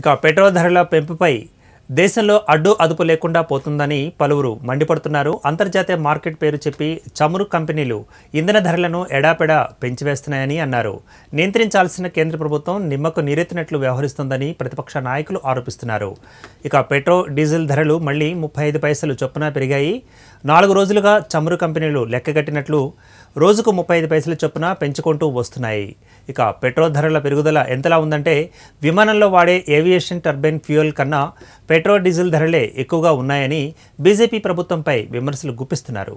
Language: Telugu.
ఇక పెట్రోల్ ధరల పెంపుపై దేశంలో అడ్డు అదుపు లేకుండా పోతుందని పలువురు మండిపడుతున్నారు అంతర్జాతీయ మార్కెట్ పేరు చెప్పి చమురు కంపెనీలు ఇంధన ధరలను ఎడాపెడా పెంచివేస్తున్నాయని అన్నారు నియంత్రించాల్సిన కేంద్ర ప్రభుత్వం నిమ్మకు నీరెత్తినట్లు వ్యవహరిస్తోందని ప్రతిపక్ష నాయకులు ఆరోపిస్తున్నారు ఇక పెట్రో డీజిల్ ధరలు మళ్లీ ముప్పై ఐదు పైసలు చొప్పున పెరిగాయి నాలుగు రోజులుగా చమురు కంపెనీలు లెక్కగట్టినట్లు రోజుకు ముప్పై ఐదు పైసల చొప్పున పెంచుకుంటూ వస్తున్నాయి ఇక పెట్రోల్ ధరల పెరుగుదల ఎంతలా ఉందంటే విమానంలో వాడే ఏవియేషన్ టర్బైన్ ఫ్యూయల్ కన్నా పెట్రోల్ పెట్రోల్ డీజిల్ ధరలే ఎక్కువగా ఉన్నాయని బీజేపీ ప్రభుత్వంపై విమర్శలు గుప్పిస్తున్నారు